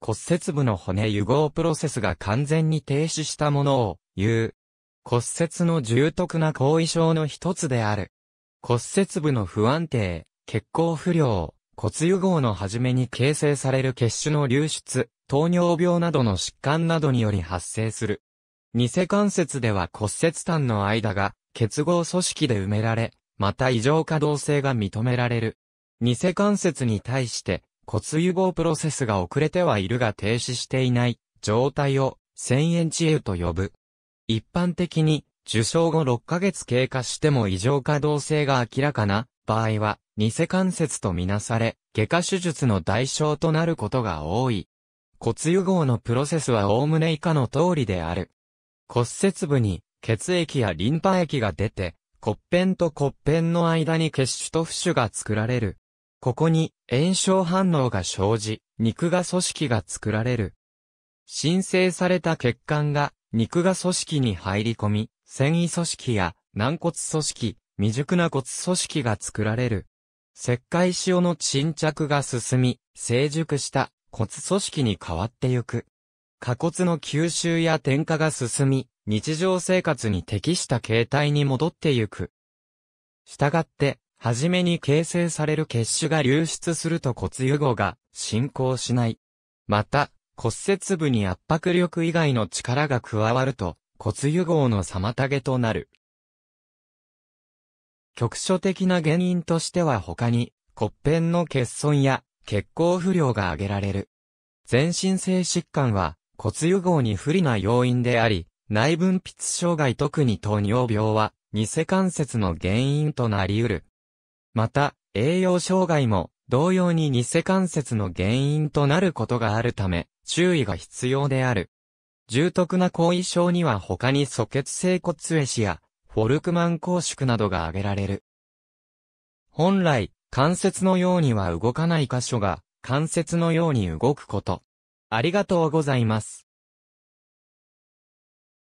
骨折部の骨融合プロセスが完全に停止したものを言う。骨折の重篤な後遺症の一つである。骨折部の不安定、血行不良、骨融合の初めに形成される血腫の流出、糖尿病などの疾患などにより発生する。偽関節では骨折端の間が結合組織で埋められ、また異常可動性が認められる。偽関節に対して骨輸合プロセスが遅れてはいるが停止していない状態を千円治癒と呼ぶ。一般的に受賞後6ヶ月経過しても異常可動性が明らかな場合は偽関節とみなされ外科手術の代償となることが多い。骨輸合のプロセスはおおむね以下の通りである。骨折部に血液やリンパ液が出て、骨片と骨片の間に血腫と浮腫が作られる。ここに炎症反応が生じ、肉が組織が作られる。申請された血管が肉が組織に入り込み、繊維組織や軟骨組織、未熟な骨組織が作られる。石灰塩の沈着が進み、成熟した骨組織に変わってゆく。下骨の吸収や転化が進み、日常生活に適した形態に戻ってゆく。したがって、はじめに形成される血腫が流出すると骨融合が進行しない。また、骨折部に圧迫力以外の力が加わると骨融合の妨げとなる。局所的な原因としては他に、骨片の欠損や血行不良が挙げられる。全身性疾患は骨融合に不利な要因であり、内分泌障害特に糖尿病は、偽関節の原因となり得る。また、栄養障害も同様に偽関節の原因となることがあるため、注意が必要である。重篤な後遺症には他に素血性骨壊死や、フォルクマン拘縮などが挙げられる。本来、関節のようには動かない箇所が、関節のように動くこと。ありがとうございます。